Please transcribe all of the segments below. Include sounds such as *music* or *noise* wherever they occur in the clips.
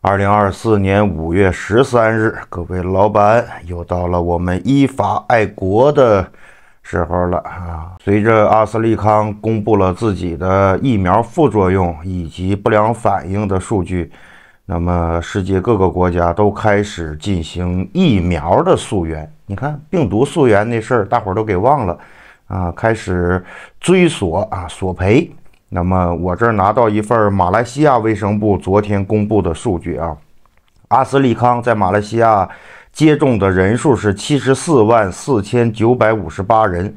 二零二四年五月十三日，各位老板，又到了我们依法爱国的时候了啊！随着阿斯利康公布了自己的疫苗副作用以及不良反应的数据，那么世界各个国家都开始进行疫苗的溯源。你看，病毒溯源那事儿，大伙儿都给忘了啊，开始追索啊，索赔。那么我这儿拿到一份马来西亚卫生部昨天公布的数据啊，阿斯利康在马来西亚接种的人数是七十四万四千九百五十八人，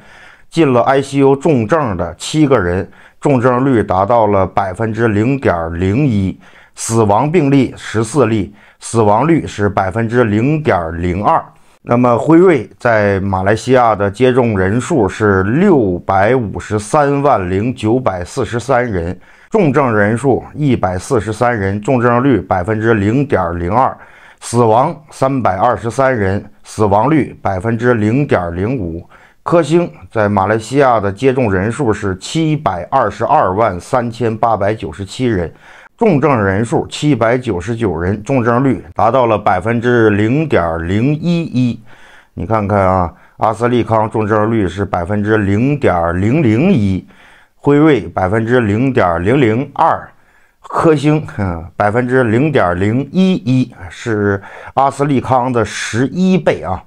进了 ICU 重症的七个人，重症率达到了百分之零点零一，死亡病例十四例，死亡率是百分之零点零二。那么辉瑞在马来西亚的接种人数是六百五十三万零九百四十三人，重症人数一百四十三人，重症率百分之零点零二，死亡三百二十三人，死亡率百分之零点零五。科兴在马来西亚的接种人数是七百二十二万三千八百九十七人。重症人数七百九十九人，重症率达到了百分之零点零一一。你看看啊，阿斯利康重症率是百分之零点零零一，辉瑞百分之零点零零二，科兴 *laughs* 百分之零点零一一，是阿斯利康的十一倍啊。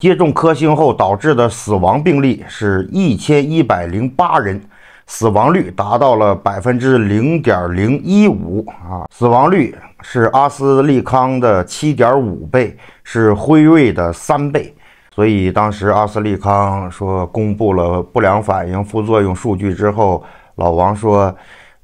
接种科兴后导致的死亡病例是一千一百零八人。死亡率达到了百分之零点零一五啊！死亡率是阿斯利康的七点五倍，是辉瑞的三倍。所以当时阿斯利康说公布了不良反应副作用数据之后，老王说，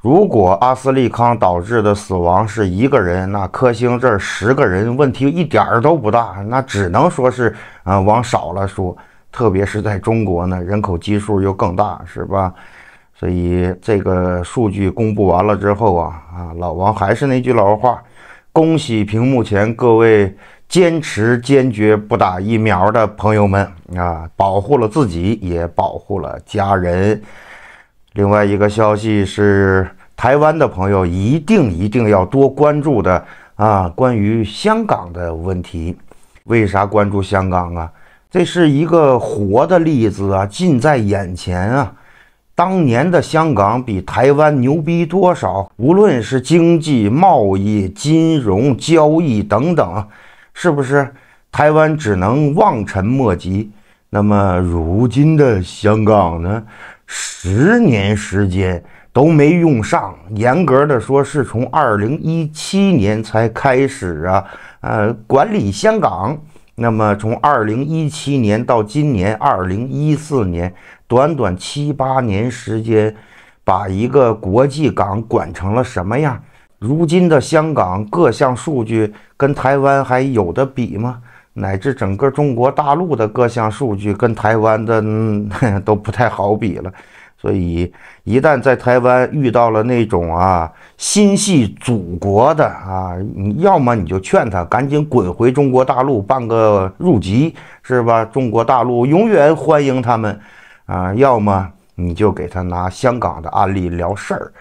如果阿斯利康导致的死亡是一个人，那科兴这儿十个人问题一点儿都不大。那只能说是啊，往少了说，特别是在中国呢，人口基数又更大，是吧？所以这个数据公布完了之后啊啊，老王还是那句老话，恭喜屏幕前各位坚持坚决不打疫苗的朋友们啊，保护了自己，也保护了家人。另外一个消息是，台湾的朋友一定一定要多关注的啊，关于香港的问题。为啥关注香港啊？这是一个活的例子啊，近在眼前啊。当年的香港比台湾牛逼多少？无论是经济、贸易、金融、交易等等，是不是台湾只能望尘莫及？那么如今的香港呢？十年时间都没用上，严格的说，是从二零一七年才开始啊，呃，管理香港。那么从二零一七年到今年二零一四年。短短七八年时间，把一个国际港管成了什么样？如今的香港各项数据跟台湾还有的比吗？乃至整个中国大陆的各项数据跟台湾的都不太好比了。所以，一旦在台湾遇到了那种啊心系祖国的啊，你要么你就劝他赶紧滚回中国大陆办个入籍，是吧？中国大陆永远欢迎他们。啊，要么你就给他拿香港的案例聊事儿，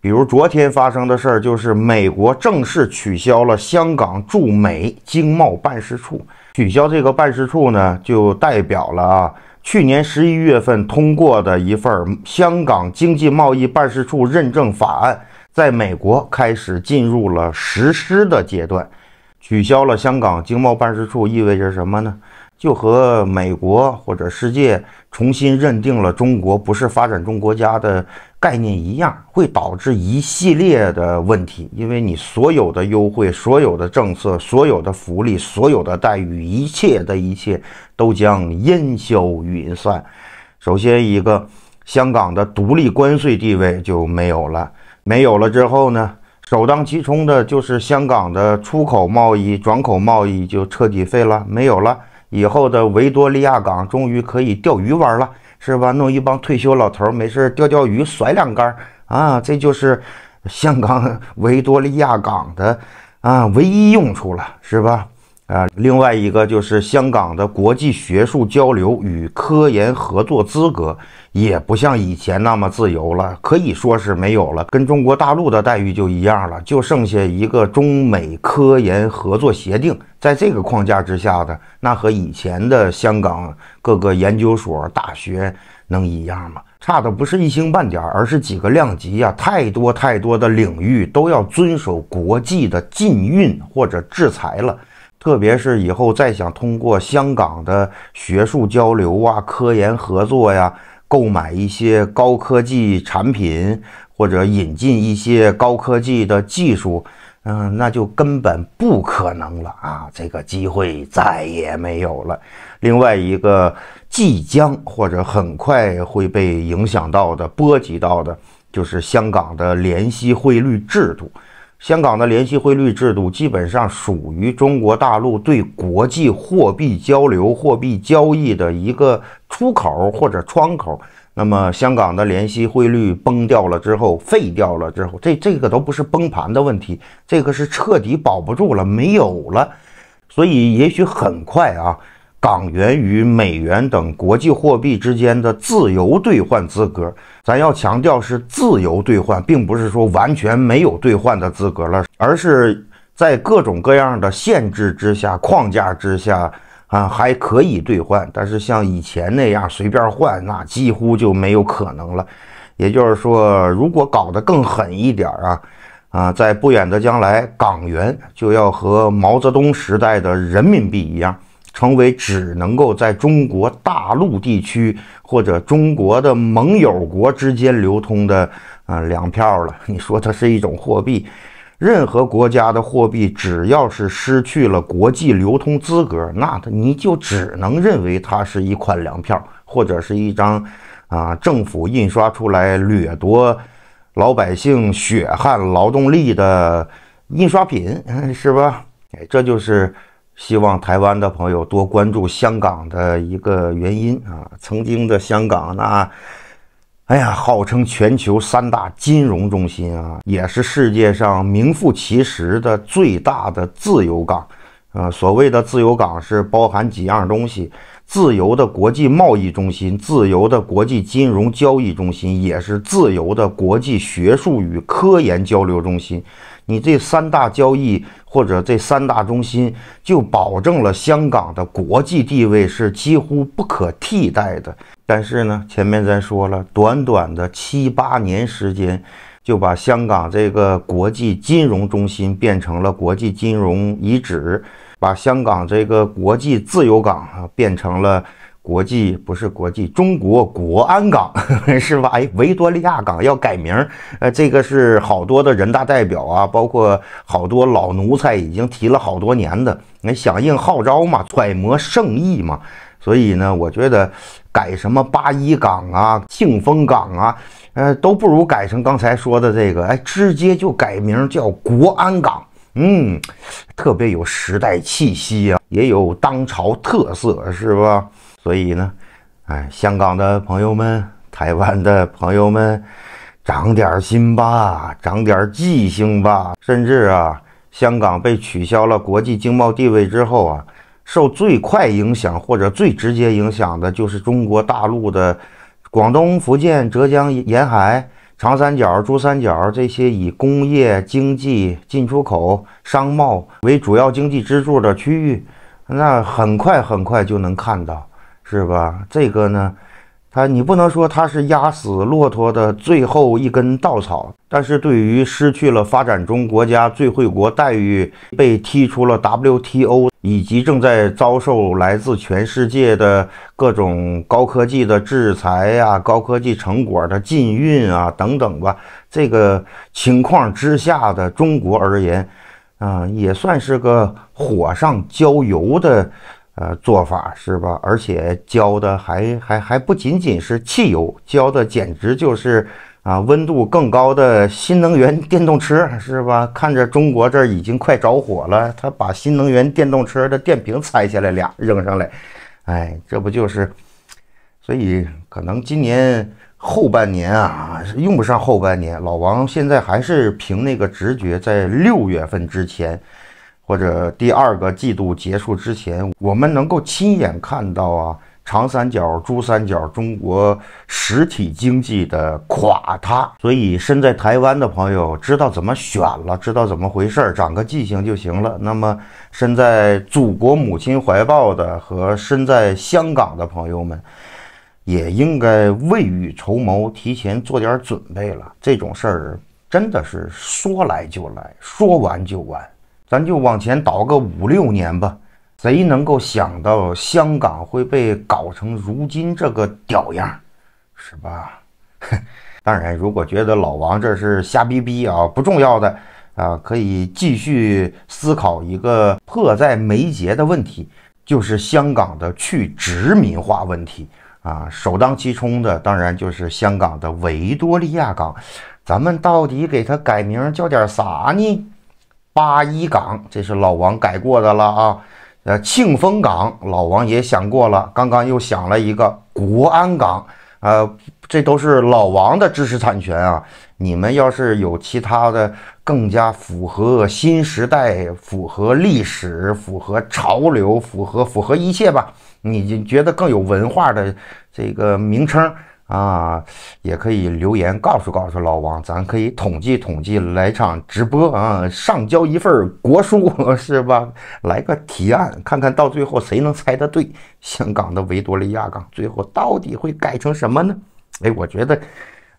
比如昨天发生的事儿，就是美国正式取消了香港驻美经贸办事处。取消这个办事处呢，就代表了啊，去年十一月份通过的一份香港经济贸易办事处认证法案，在美国开始进入了实施的阶段。取消了香港经贸办事处意味着什么呢？就和美国或者世界重新认定了中国不是发展中国家的概念一样，会导致一系列的问题。因为你所有的优惠、所有的政策、所有的福利、所有的待遇，一切的一切都将烟消云散。首先，一个香港的独立关税地位就没有了，没有了之后呢，首当其冲的就是香港的出口贸易、转口贸易就彻底废了，没有了。以后的维多利亚港终于可以钓鱼玩了，是吧？弄一帮退休老头没事钓钓鱼，甩两杆啊，这就是香港 *laughs* 维多利亚港的啊唯一用处了，是吧？啊，另外一个就是香港的国际学术交流与科研合作资格，也不像以前那么自由了，可以说是没有了，跟中国大陆的待遇就一样了，就剩下一个中美科研合作协定，在这个框架之下的，那和以前的香港各个研究所、大学能一样吗？差的不是一星半点，而是几个量级呀！太多太多的领域都要遵守国际的禁运或者制裁了。特别是以后再想通过香港的学术交流啊、科研合作呀，购买一些高科技产品或者引进一些高科技的技术，嗯，那就根本不可能了啊！这个机会再也没有了。另外一个即将或者很快会被影响到的、波及到的，就是香港的联系汇率制度。香港的联系汇率制度基本上属于中国大陆对国际货币交流、货币交易的一个出口或者窗口。那么，香港的联系汇率崩掉了之后、废掉了之后，这这个都不是崩盘的问题，这个是彻底保不住了、没有了。所以，也许很快啊。港元与美元等国际货币之间的自由兑换资格，咱要强调是自由兑换，并不是说完全没有兑换的资格了，而是在各种各样的限制之下、框架之下啊，还可以兑换。但是像以前那样随便换，那几乎就没有可能了。也就是说，如果搞得更狠一点啊啊，在不远的将来，港元就要和毛泽东时代的人民币一样。成为只能够在中国大陆地区或者中国的盟友国之间流通的啊粮票了。你说它是一种货币，*laughs* 任何国家的货币只要是失去了国际流通资格，那它你就只能认为它是一款粮票，或者是一张啊政府印刷出来掠夺老百姓血汗劳动力的印刷品，*laughs* 是吧？哎，这就是。希望台湾的朋友多关注香港的一个原因啊，曾经的香港那，哎呀，号称全球三大金融中心啊，也是世界上名副其实的最大的自由港。呃，所谓的自由港是包含几样东西：自由的国际贸易中心，自由的国际金融交易中心，也是自由的国际学术与科研交流中心。你这三大交易或者这三大中心，就保证了香港的国际地位是几乎不可替代的。但是呢，前面咱说了，短短的七八年时间，就把香港这个国际金融中心变成了国际金融遗址，把香港这个国际自由港啊变成了。国际不是国际，中国国安港 *laughs* 是吧？哎，维多利亚港要改名，呃，这个是好多的人大代表啊，包括好多老奴才已经提了好多年的，那响应号召嘛，揣摩圣意嘛。所以呢，我觉得改什么八一港啊、庆丰港啊，呃，都不如改成刚才说的这个，哎，直接就改名叫国安港，嗯，特别有时代气息啊，也有当朝特色，是吧？所以呢，哎，香港的朋友们，台湾的朋友们，长点心吧，长点记性吧。甚至啊，香港被取消了国际经贸地位之后啊，受最快影响或者最直接影响的就是中国大陆的广东、福建、浙江沿海、长三角、珠三角这些以工业经济、进出口、商贸为主要经济支柱的区域，那很快很快就能看到。是吧？这个呢，他你不能说他是压死骆驼的最后一根稻草，但是对于失去了发展中国家最惠国待遇、被踢出了 WTO，以及正在遭受来自全世界的各种高科技的制裁啊、高科技成果的禁运啊等等吧，这个情况之下的中国而言，啊，也算是个火上浇油的。呃，做法是吧？而且浇的还还还不仅仅是汽油，浇的简直就是啊，温度更高的新能源电动车是吧？看着中国这儿已经快着火了，他把新能源电动车的电瓶拆下来俩扔上来，哎，这不就是？所以可能今年后半年啊，用不上后半年。老王现在还是凭那个直觉，在六月份之前。或者第二个季度结束之前，我们能够亲眼看到啊，长三角、珠三角中国实体经济的垮塌。所以，身在台湾的朋友知道怎么选了，知道怎么回事儿，长个记性就行了。那么，身在祖国母亲怀抱的和身在香港的朋友们，也应该未雨绸缪，提前做点准备了。这种事儿真的是说来就来，说完就完。咱就往前倒个五六年吧，谁能够想到香港会被搞成如今这个屌样，是吧？*laughs* 当然，如果觉得老王这是瞎逼逼啊，不重要的啊，可以继续思考一个迫在眉睫的问题，就是香港的去殖民化问题啊。首当其冲的，当然就是香港的维多利亚港，咱们到底给它改名叫点啥呢？八一港，这是老王改过的了啊！呃，庆丰港，老王也想过了，刚刚又想了一个国安港，呃，这都是老王的知识产权啊！你们要是有其他的更加符合新时代、符合历史、符合潮流、符合符合一切吧，你就觉得更有文化的这个名称。啊，也可以留言告诉告诉老王，咱可以统计统计，来场直播啊，上交一份国书 *laughs* 是吧？来个提案，看看到最后谁能猜得对？香港的维多利亚港最后到底会改成什么呢？哎，我觉得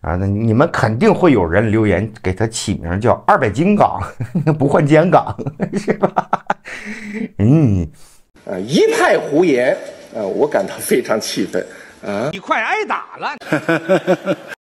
啊，那你们肯定会有人留言给他起名叫“二百斤港”，*laughs* 不换肩港 *laughs* 是吧？嗯，呃，一派胡言啊，我感到非常气愤。你快挨打了！*laughs*